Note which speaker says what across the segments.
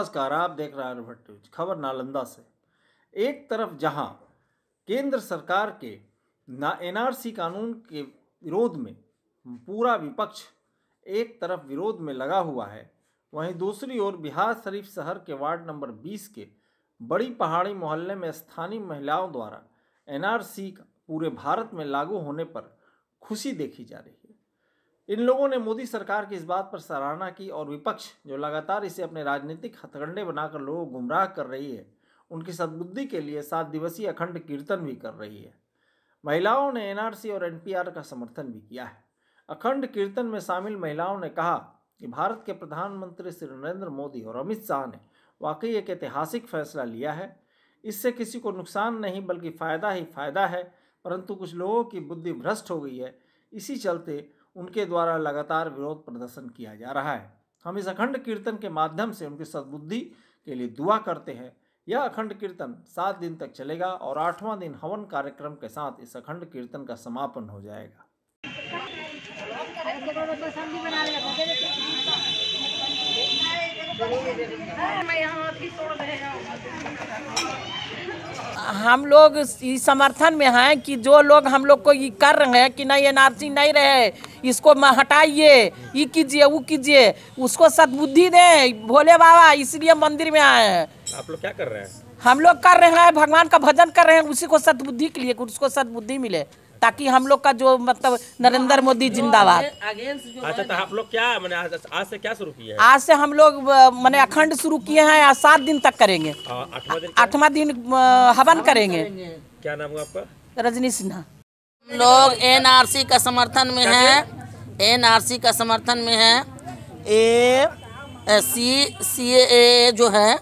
Speaker 1: नमस्कार आप देख रहे हैं अनुभट न्यूज खबर नालंदा से एक तरफ जहां केंद्र सरकार के ना एनआरसी कानून के विरोध में पूरा विपक्ष एक तरफ विरोध में लगा हुआ है वहीं दूसरी ओर बिहार शरीफ शहर के वार्ड नंबर 20 के बड़ी पहाड़ी मोहल्ले में स्थानीय महिलाओं द्वारा एनआरसी का पूरे भारत में लागू होने पर खुशी देखी जा रही है इन लोगों ने मोदी सरकार की इस बात पर सराहना की और विपक्ष जो लगातार इसे अपने राजनीतिक हथकंडे बनाकर लोगों को गुमराह कर रही है उनकी सदबुद्धि के लिए सात दिवसीय अखंड कीर्तन भी कर रही है महिलाओं ने एनआरसी और एनपीआर का समर्थन भी किया है अखंड कीर्तन में शामिल महिलाओं ने कहा कि भारत के प्रधानमंत्री श्री नरेंद्र मोदी और अमित शाह ने वाकई एक ऐतिहासिक फैसला लिया है इससे किसी को नुकसान नहीं बल्कि फ़ायदा ही फायदा है परंतु कुछ लोगों की बुद्धि भ्रष्ट हो गई है इसी चलते उनके द्वारा लगातार विरोध प्रदर्शन किया जा रहा है हम इस अखंड कीर्तन के माध्यम से उनकी सद्बुद्धि के लिए दुआ करते हैं यह अखंड कीर्तन सात दिन तक चलेगा और आठवां दिन हवन कार्यक्रम के साथ इस अखंड कीर्तन का समापन हो जाएगा
Speaker 2: हम लोग इस समर्थन में हैं कि जो लोग हम लोग को ये कर रहे हैं कि नहीं एनआरसी नहीं रहे इसको हटाइए ये कीजिए वो कीजिए उसको सद्बुद्धि दें भोले बाबा इसलिए मंदिर में आए हैं
Speaker 3: आप लोग क्या कर रहे हैं
Speaker 2: हम लोग कर रहे हैं भगवान का भजन कर रहे हैं उसी को सदबुद्धि के लिए उसको सदबुद्धि मिले ताकि हम लोग का जो मतलब नरेंद्र मोदी जिंदाबाद
Speaker 3: अच्छा
Speaker 2: तो आप लोग क्या मैंने आज, आज से क्या शुरू आज से हम लोग मैंने अखंड शुरू किए हैं आज सात दिन तक करेंगे आठवा दिन हवन करेंगे क्या नाम आपका रजनी सिन्हा
Speaker 3: हम लोग एनआरसी का समर्थन में है एनआरसी का समर्थन में है ए सी सी ए जो है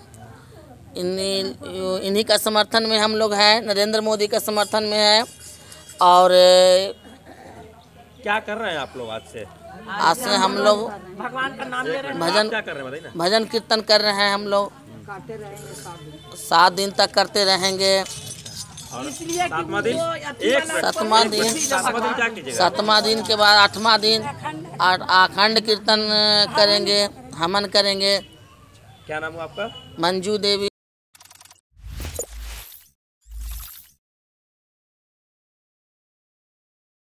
Speaker 3: इन्हीं इन्हीं का समर्थन में हम लोग हैं नरेंद्र मोदी का समर्थन में है और
Speaker 1: क्या कर रहे हैं आप लोग आज से आज से
Speaker 3: हम लोग भगवान का नाम ले रहे हैं भजन क्या कर रहे हैं भजन कीर्तन कर रहे हैं हम
Speaker 1: लोग
Speaker 3: सात दिन तक करते रहेंगे
Speaker 2: सातवा
Speaker 1: दिन सातवा दिन के बाद आठवा दिन अखंड
Speaker 3: कीर्तन करेंगे हमन करेंगे क्या नाम आपका मंजू
Speaker 1: देवी